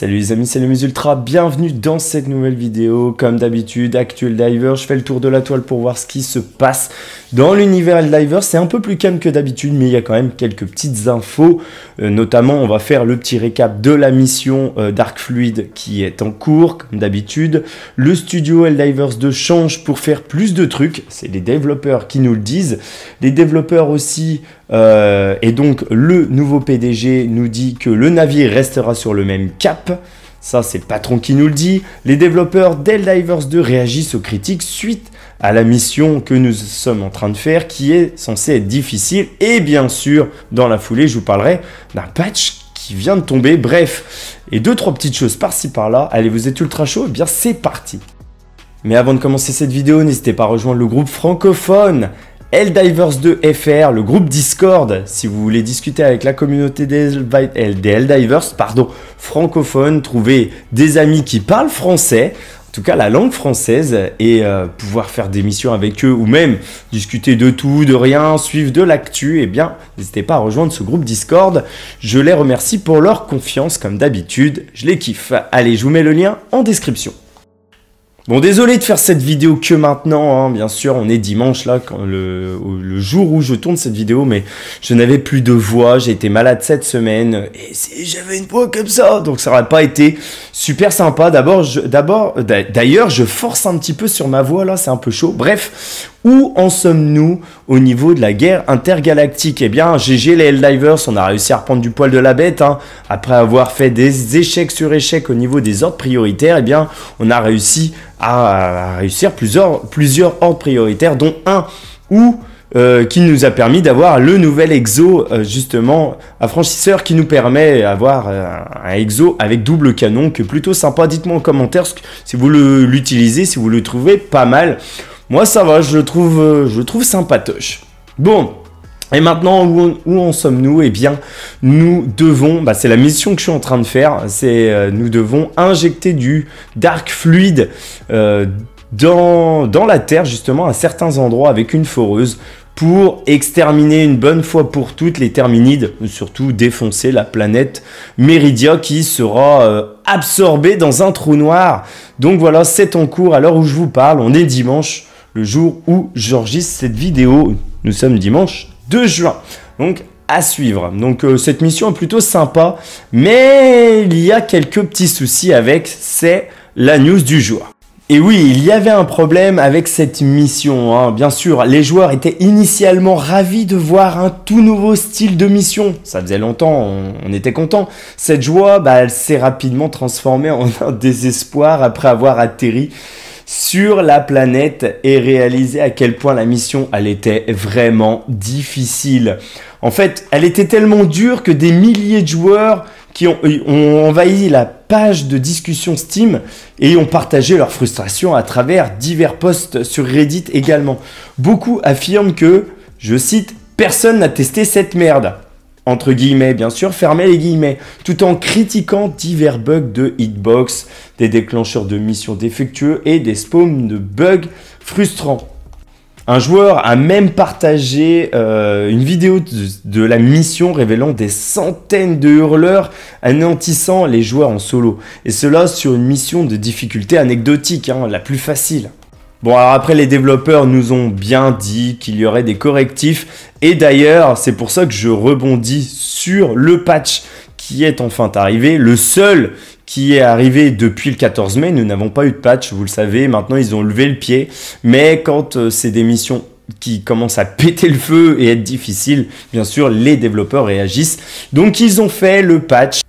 Salut les amis, c'est le ultras, bienvenue dans cette nouvelle vidéo. Comme d'habitude, Actuel Diver, je fais le tour de la toile pour voir ce qui se passe dans l'univers Diver. C'est un peu plus calme que d'habitude, mais il y a quand même quelques petites infos. Euh, notamment, on va faire le petit récap de la mission euh, Dark Fluid qui est en cours, comme d'habitude. Le studio Divers 2 change pour faire plus de trucs, c'est les développeurs qui nous le disent. Les développeurs aussi euh, et donc le nouveau PDG nous dit que le navire restera sur le même cap. Ça, c'est le patron qui nous le dit. Les développeurs Divers 2 réagissent aux critiques suite à la mission que nous sommes en train de faire, qui est censée être difficile. Et bien sûr, dans la foulée, je vous parlerai d'un patch qui vient de tomber. Bref, et deux, trois petites choses par-ci par-là. Allez, vous êtes ultra chaud Eh bien, c'est parti mais avant de commencer cette vidéo, n'hésitez pas à rejoindre le groupe francophone Divers 2 FR, le groupe Discord, si vous voulez discuter avec la communauté des, L Divers, pardon, francophones, trouver des amis qui parlent français, en tout cas la langue française, et euh, pouvoir faire des missions avec eux, ou même discuter de tout, de rien, suivre de l'actu, eh bien, n'hésitez pas à rejoindre ce groupe Discord. Je les remercie pour leur confiance, comme d'habitude, je les kiffe. Allez, je vous mets le lien en description. Bon, désolé de faire cette vidéo que maintenant, hein. bien sûr, on est dimanche là, quand le, jour où je tourne cette vidéo, mais je n'avais plus de voix, j'ai été malade cette semaine, et si j'avais une voix comme ça, donc ça n'aurait pas été super sympa. D'abord, d'abord, d'ailleurs, je force un petit peu sur ma voix là, c'est un peu chaud. Bref, où en sommes-nous au niveau de la guerre intergalactique Eh bien, GG les Helldivers, on a réussi à reprendre du poil de la bête, hein. après avoir fait des échecs sur échecs au niveau des ordres prioritaires, eh bien, on a réussi à réussir plusieurs, plusieurs ordres prioritaires, dont un ou euh, qui nous a permis d'avoir le nouvel exo euh, justement affranchisseur qui nous permet d'avoir euh, un exo avec double canon que plutôt sympa. Dites-moi en commentaire si vous l'utilisez, si vous le trouvez pas mal. Moi ça va, je le trouve, je le trouve sympatoche. Bon, et maintenant, où, en sommes-nous Eh bien, nous devons, bah, c'est la mission que je suis en train de faire, c'est euh, nous devons injecter du dark fluide euh, dans, dans la terre, justement, à certains endroits avec une foreuse pour exterminer une bonne fois pour toutes les terminides, surtout défoncer la planète Méridia qui sera euh, absorbée dans un trou noir. Donc voilà, c'est en cours à l'heure où je vous parle, on est dimanche, le jour où j'enregistre cette vidéo. Nous sommes dimanche juin. Donc à suivre. Donc euh, cette mission est plutôt sympa, mais il y a quelques petits soucis avec, c'est la news du jour. Et oui, il y avait un problème avec cette mission. Hein. Bien sûr, les joueurs étaient initialement ravis de voir un tout nouveau style de mission. Ça faisait longtemps, on, était content. Cette joie, bah, elle s'est rapidement transformée en un désespoir après avoir atterri sur la planète et réaliser à quel point la mission, elle était vraiment difficile. En fait, elle était tellement dure que des milliers de joueurs qui euh, ont, envahi la page de discussion Steam et ont partagé leur frustration à travers divers posts sur Reddit également. Beaucoup affirment que, je cite, personne n'a testé cette merde entre guillemets bien sûr, fermez les guillemets, tout en critiquant divers bugs de hitbox, des déclencheurs de missions défectueux et des spawns de bugs frustrants. Un joueur a même partagé euh, une vidéo de, la mission révélant des centaines de hurleurs anéantissant les joueurs en solo. Et cela sur une mission de difficulté anecdotique, hein, la plus facile. Bon, alors après, les développeurs nous ont bien dit qu'il y aurait des correctifs. Et d'ailleurs, c'est pour ça que je rebondis sur le patch qui est enfin arrivé, le seul qui est arrivé depuis le 14 mai. Nous n'avons pas eu de patch, vous le savez. Maintenant, ils ont levé le pied. Mais quand euh, c'est des missions qui commencent à péter le feu et être difficiles, bien sûr, les développeurs réagissent. Donc, ils ont fait le patch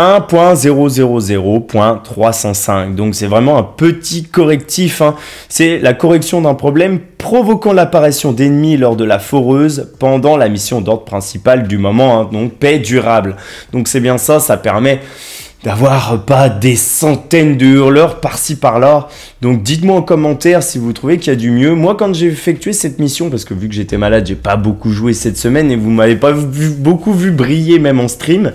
1.000.305. Donc c'est vraiment un petit correctif. Hein. C'est la correction d'un problème provoquant l'apparition d'ennemis lors de la foreuse pendant la mission d'ordre principale du moment. Hein. Donc paix durable. Donc c'est bien ça, ça permet d'avoir pas des centaines de hurleurs par-ci par-là. Donc dites-moi en commentaire si vous trouvez qu'il y a du mieux. Moi quand j'ai effectué cette mission, parce que vu que j'étais malade, j'ai pas beaucoup joué cette semaine et vous m'avez pas beaucoup vu briller même en stream,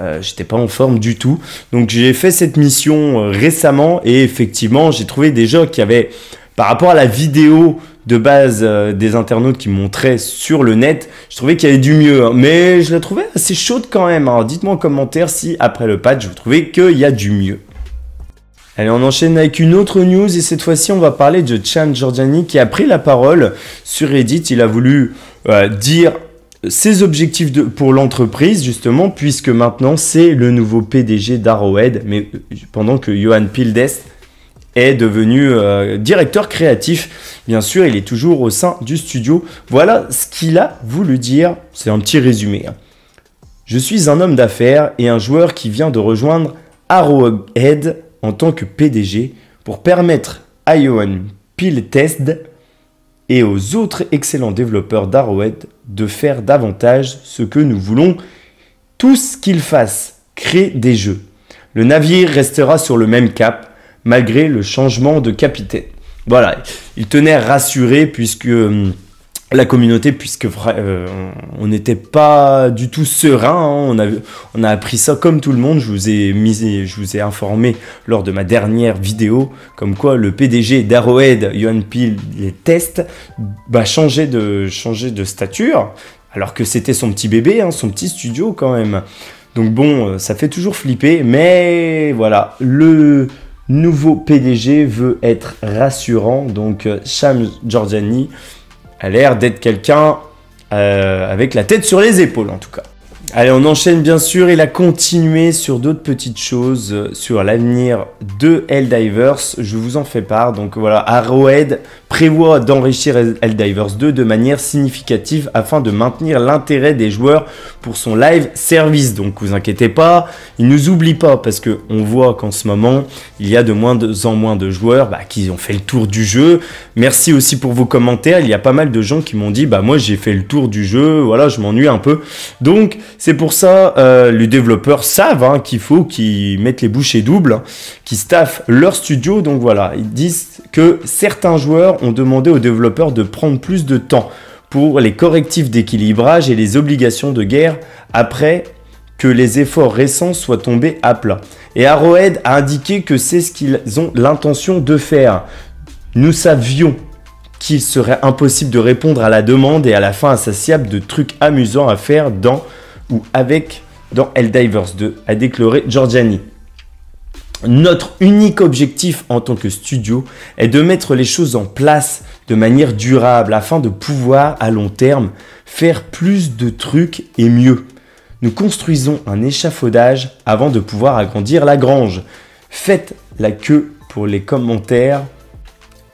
euh, j'étais pas en forme du tout. Donc j'ai fait cette mission euh, récemment et effectivement j'ai trouvé des gens qui avaient, par rapport à la vidéo de base euh, des internautes qui montraient sur le net, je trouvais qu'il y avait du mieux. Hein. Mais je la trouvais assez chaude quand même. Alors hein. dites-moi en commentaire si après le patch vous trouvez qu'il y a du mieux. Allez, on enchaîne avec une autre news et cette fois-ci, on va parler de Chan Giorgiani qui a pris la parole sur Reddit. Il a voulu dire dire ses objectifs pour l'entreprise, justement, puisque maintenant c'est le nouveau PDG d'Arrowhead, mais euh, pendant que Johan Pildest est devenu euh, directeur créatif. Bien sûr, il est toujours au sein du studio. Voilà ce qu'il a voulu dire. C'est un petit résumé. Hein. Je suis un homme d'affaires et un joueur qui vient de rejoindre Arrowhead en tant que PDG pour permettre à Johan Pildest et aux autres excellents développeurs d'Arrowhead de faire davantage ce que nous voulons tous qu'ils fassent, créer des jeux. Le navire restera sur le même cap malgré le changement de capitaine. Voilà, il tenait rassuré puisque hum, la communauté puisque euh, on n'était pas du tout serein. Hein. On, a, appris ça comme tout le monde. Je vous ai mis, je vous ai informé lors de ma dernière vidéo comme quoi le PDG d'Arrowhead, Johan Peel, les tests, bah changer de changer de stature alors que c'était son petit bébé, hein, son petit studio quand même. Donc bon, euh, ça fait toujours flipper, mais voilà le nouveau PDG veut être rassurant. Donc euh, Shams Giorgiani a l'air d'être quelqu'un euh, avec la tête sur les épaules en tout cas. Allez, on enchaîne bien sûr. Il a continué sur d'autres petites choses, euh, sur l'avenir de Helldivers. Je vous en fais part. Donc voilà, Arrowhead prévoit d'enrichir Helldivers 2 de manière significative afin de maintenir l'intérêt des joueurs pour son live service. Donc vous inquiétez pas, il nous oublie pas parce que on voit qu'en ce moment, il y a de moins en moins de joueurs bah, qui ont fait le tour du jeu. Merci aussi pour vos commentaires. Il y a pas mal de gens qui m'ont dit, bah moi j'ai fait le tour du jeu, voilà, je m'ennuie un peu. Donc, c'est pour ça, que euh, les développeurs savent hein, qu'il faut qu'ils mettent les bouchées doubles, hein, qu'ils staffent leur studio. Donc voilà, ils disent que certains joueurs ont demandé aux développeurs de prendre plus de temps pour les correctifs d'équilibrage et les obligations de guerre après que les efforts récents soient tombés à plat. Et Arrowhead a indiqué que c'est ce qu'ils ont l'intention de faire. Nous savions qu'il serait impossible de répondre à la demande et à la fin insatiable de trucs amusants à faire dans ou avec dans Helldivers 2, a déclaré Giorgiani. Notre unique objectif en tant que studio est de mettre les choses en place de manière durable afin de pouvoir à long terme faire plus de trucs et mieux. Nous construisons un échafaudage avant de pouvoir agrandir la grange. Faites la queue pour les commentaires.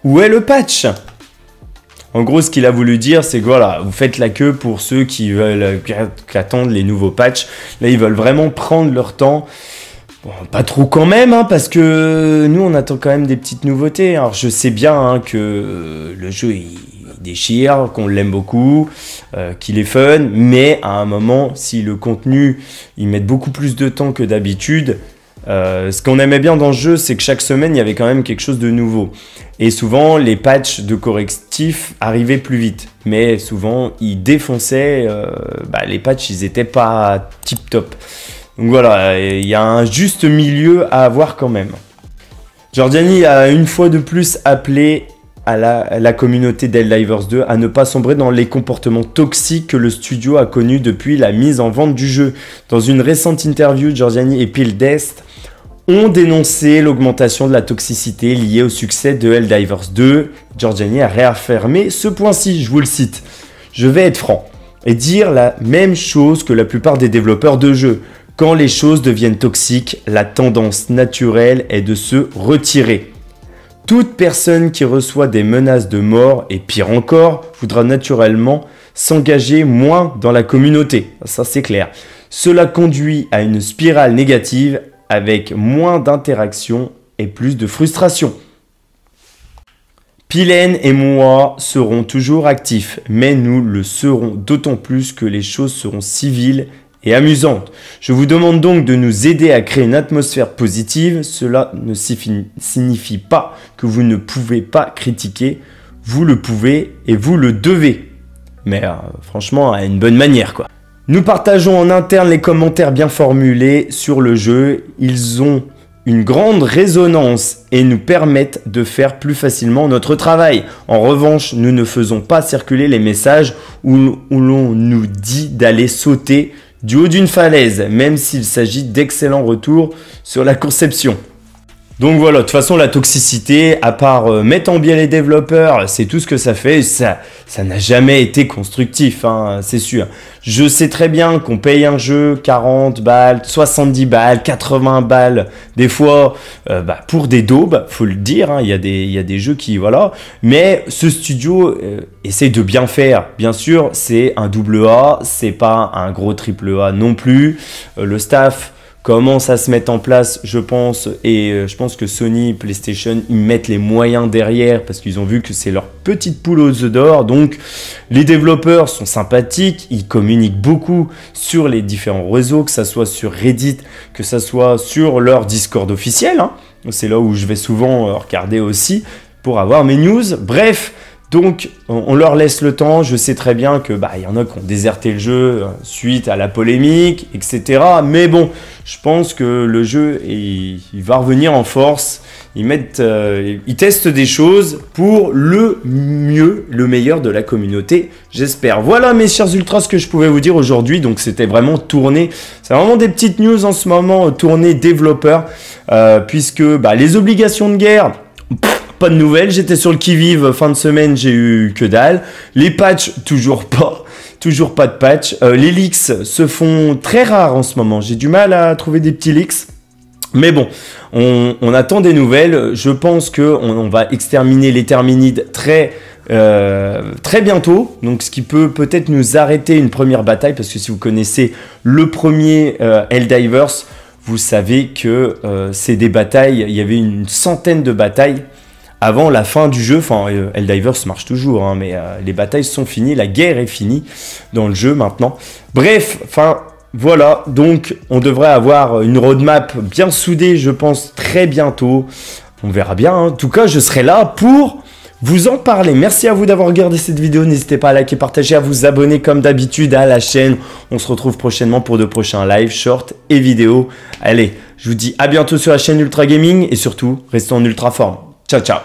Où est le patch en gros, ce qu'il a voulu dire, c'est que voilà, vous faites la queue pour ceux qui veulent, qui, attendent les nouveaux patchs. Là, ils veulent vraiment prendre leur temps. pas trop quand même, hein, parce que nous, on attend quand même des petites nouveautés. Alors, je sais bien hein, que euh, le jeu, il, déchire, qu'on l'aime beaucoup, euh, qu'il est fun, mais à un moment, si le contenu, ils met beaucoup plus de temps que d'habitude, euh, ce qu'on aimait bien dans ce jeu, c'est que chaque semaine, il y avait quand même quelque chose de nouveau. Et souvent, les patchs de correctifs arrivaient plus vite. Mais souvent, ils défonçaient. Euh, bah, les patchs, ils n'étaient pas tip top. Donc voilà, il y a un juste milieu à avoir quand même. Jordiani a une fois de plus appelé la, communauté d'Helldivers 2 à ne pas sombrer dans les comportements toxiques que le studio a connus depuis la mise en vente du jeu. Dans une récente interview, Georgiani et Peel Dest ont dénoncé l'augmentation de la toxicité liée au succès de Helldivers 2. Georgiani a réaffirmé ce point-ci, je vous le cite. Je vais être franc et dire la même chose que la plupart des développeurs de jeux. Quand les choses deviennent toxiques, la tendance naturelle est de se retirer. Toute personne qui reçoit des menaces de mort, et pire encore, voudra naturellement s'engager moins dans la communauté, ça c'est clair. Cela conduit à une spirale négative avec moins d'interactions et plus de frustration. Pilène et moi serons toujours actifs, mais nous le serons d'autant plus que les choses seront civiles et amusante. Je vous demande donc de nous aider à créer une atmosphère positive. Cela ne signifie pas que vous ne pouvez pas critiquer. Vous le pouvez et vous le devez. Mais euh, franchement, à une bonne manière quoi. Nous partageons en interne les commentaires bien formulés sur le jeu. Ils ont une grande résonance et nous permettent de faire plus facilement notre travail. En revanche, nous ne faisons pas circuler les messages où, l'on nous dit d'aller sauter du haut d'une falaise, même s'il s'agit d'excellents retours sur la conception. Donc voilà, de toute façon, la toxicité, à part euh, mettre en biais les développeurs, c'est tout ce que ça fait. Ça, ça n'a jamais été constructif, hein, c'est sûr. Je sais très bien qu'on paye un jeu 40 balles, 70 balles, 80 balles, des fois euh, bah, pour des daubes, faut le dire. Hein, il y, a des, y a des jeux qui voilà, mais ce studio euh, essaie de bien faire. Bien sûr, c'est un double A, c'est pas un gros triple A non plus. le staff Comment ça se met en place, je pense, et euh, je pense que Sony, PlayStation, ils mettent les moyens derrière parce qu'ils ont vu que c'est leur petite poule aux d'or. Donc, les développeurs sont sympathiques, ils communiquent beaucoup sur les différents réseaux, que ce soit sur Reddit, que ce soit sur leur Discord officiel. Hein. C'est là où je vais souvent euh, regarder aussi pour avoir mes news. Bref, donc, on leur laisse le temps. Je sais très bien que bah, il y en a qui ont déserté le jeu euh, suite à la polémique, etc. Mais bon, je pense que le jeu il, va revenir en force. Ils mettent, euh, ils testent des choses pour le mieux, le meilleur de la communauté. J'espère. Voilà, mes chers ultras, ce que je pouvais vous dire aujourd'hui. Donc, c'était vraiment tourné. C'est vraiment des petites news en ce moment tourné développeur, euh, puisque bah, les obligations de guerre. Pas de nouvelles, j'étais sur le qui-vive, euh, fin de semaine, j'ai eu que dalle. Les patchs, toujours pas. Toujours pas de patch. Euh, les leaks se font très rares en ce moment. J'ai du mal à trouver des petits leaks. Mais bon, on, attend des nouvelles. Je pense que on, va exterminer les terminides très euh, très bientôt, donc ce qui peut peut-être nous arrêter une première bataille, parce que si vous connaissez le premier eldivers, vous savez que c'est des batailles, il y avait une centaine de batailles avant la fin du jeu. Enfin, Eldivers euh, marche toujours, hein, mais euh, les batailles sont finies, la guerre est finie dans le jeu maintenant. Bref, enfin, voilà, donc on devrait avoir une roadmap bien soudée, je pense, très bientôt. On verra bien. Hein. En tout cas, je serai là pour vous en parler. Merci à vous d'avoir regardé cette vidéo. N'hésitez pas à liker, partager, à vous abonner comme d'habitude à la chaîne. On se retrouve prochainement pour de prochains lives, shorts et vidéos. Allez, je vous dis à bientôt sur la chaîne Ultra Gaming et surtout, restons en ultra forme. Ciao, ciao